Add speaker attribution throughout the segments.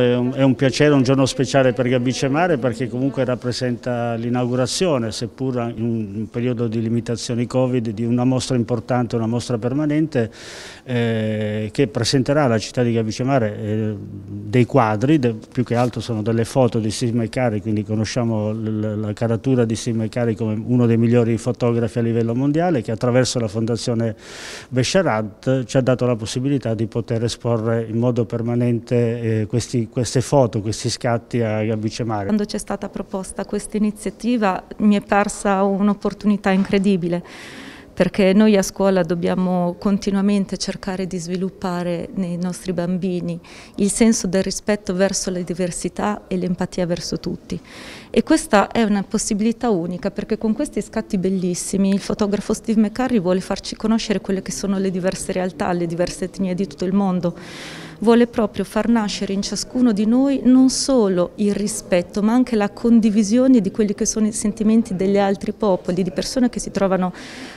Speaker 1: È un, piacere, un giorno speciale per Gabicemare perché comunque rappresenta l'inaugurazione, seppur in un periodo di limitazioni Covid, di una mostra importante, una mostra permanente eh, che presenterà alla città di Gabicemare eh, dei quadri, de, più che altro sono delle foto di Sisma Cari, quindi conosciamo la caratura di Sisma Cari come uno dei migliori fotografi a livello mondiale che attraverso la fondazione Besharat ci ha dato la possibilità di poter esporre in modo permanente eh, questi queste foto, questi scatti a Gabice Mare. Quando
Speaker 2: c'è stata proposta questa iniziativa mi è parsa un'opportunità incredibile perché noi a scuola dobbiamo continuamente cercare di sviluppare nei nostri bambini il senso del rispetto verso la diversità e l'empatia verso tutti. E questa è una possibilità unica perché con questi scatti bellissimi il fotografo Steve McCurry vuole farci conoscere quelle che sono le diverse realtà, le diverse etnie di tutto il mondo vuole proprio far nascere in ciascuno di noi non solo il rispetto ma anche la condivisione di quelli che sono i sentimenti degli altri popoli, di persone che si trovano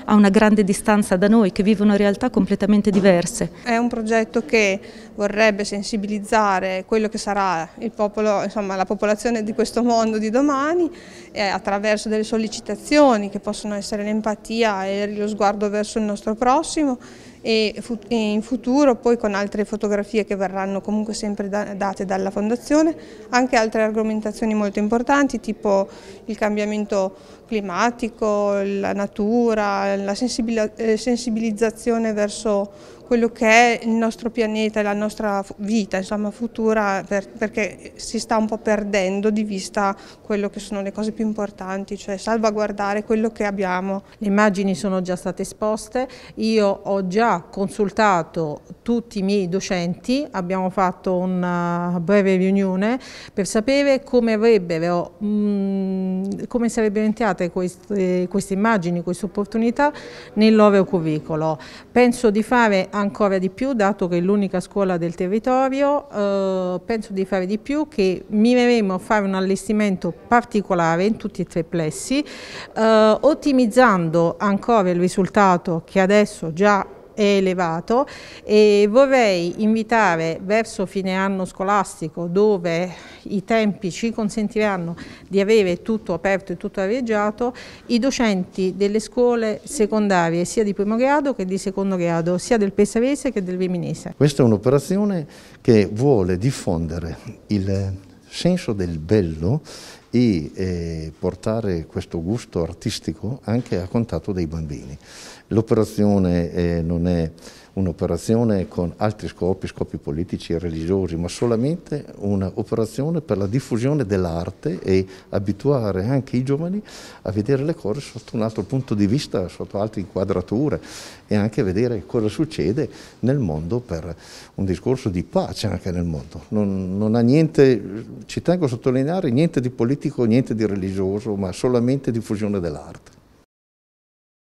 Speaker 2: a una grande distanza da noi, che vivono realtà completamente diverse.
Speaker 3: È un progetto che vorrebbe sensibilizzare quello che sarà popolo, insomma, la popolazione di questo mondo di domani eh, attraverso delle sollecitazioni che possono essere l'empatia e lo sguardo verso il nostro prossimo e in futuro poi con altre fotografie che verranno comunque sempre date dalla Fondazione, anche altre argomentazioni molto importanti tipo il cambiamento climatico, la natura, la eh, sensibilizzazione verso quello che è il nostro pianeta e la nostra vita insomma, futura per, perché si sta un po' perdendo di vista quello che sono le cose più importanti, cioè salvaguardare quello che abbiamo. Le immagini sono già state esposte, io
Speaker 4: ho già consultato tutti i miei docenti, abbiamo fatto una breve riunione per sapere come avrebbero mh, mm, come sarebbero entrate queste, queste immagini, queste opportunità nel loro curriculum. Penso di fare ancora di più, dato che è l'unica scuola del territorio, eh, penso di fare di più che mireremo a fare un allestimento particolare in tutti e tre i plessi, eh, ottimizzando ancora il risultato che adesso già elevato e vorrei invitare verso fine anno scolastico dove i tempi ci consentiranno di avere tutto aperto e tutto arieggiato i docenti delle scuole secondarie sia di primo grado che di secondo grado sia del Pesavese che del Viminese.
Speaker 5: Questa è un'operazione che vuole diffondere il senso del bello e eh, portare questo gusto artistico anche a contatto dei bambini. L'operazione eh, non è un'operazione con altri scopi, scopi politici e religiosi, ma solamente un'operazione per la diffusione dell'arte e abituare anche i giovani a vedere le cose sotto un altro punto di vista, sotto altre inquadrature e anche vedere cosa succede nel mondo per un discorso di pace anche nel mondo. Non, non ha niente ci tengo a sottolineare, niente di politico, niente di religioso, ma solamente diffusione dell'arte.